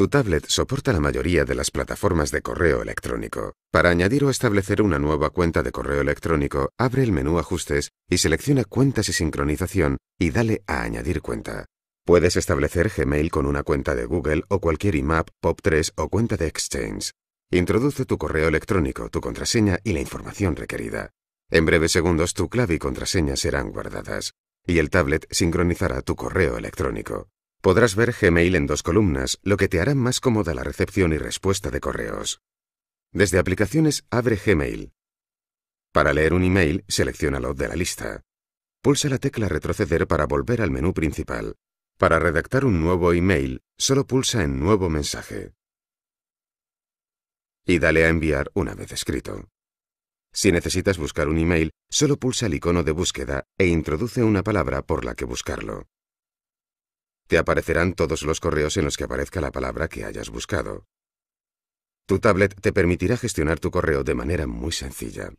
Tu tablet soporta la mayoría de las plataformas de correo electrónico. Para añadir o establecer una nueva cuenta de correo electrónico, abre el menú Ajustes y selecciona Cuentas y sincronización y dale a Añadir cuenta. Puedes establecer Gmail con una cuenta de Google o cualquier IMAP, POP3 o cuenta de Exchange. Introduce tu correo electrónico, tu contraseña y la información requerida. En breves segundos tu clave y contraseña serán guardadas y el tablet sincronizará tu correo electrónico. Podrás ver Gmail en dos columnas, lo que te hará más cómoda la recepción y respuesta de correos. Desde aplicaciones abre Gmail. Para leer un email, selecciónalo de la lista. Pulsa la tecla retroceder para volver al menú principal. Para redactar un nuevo email, solo pulsa en Nuevo mensaje. Y dale a enviar una vez escrito. Si necesitas buscar un email, solo pulsa el icono de búsqueda e introduce una palabra por la que buscarlo. Te aparecerán todos los correos en los que aparezca la palabra que hayas buscado. Tu tablet te permitirá gestionar tu correo de manera muy sencilla.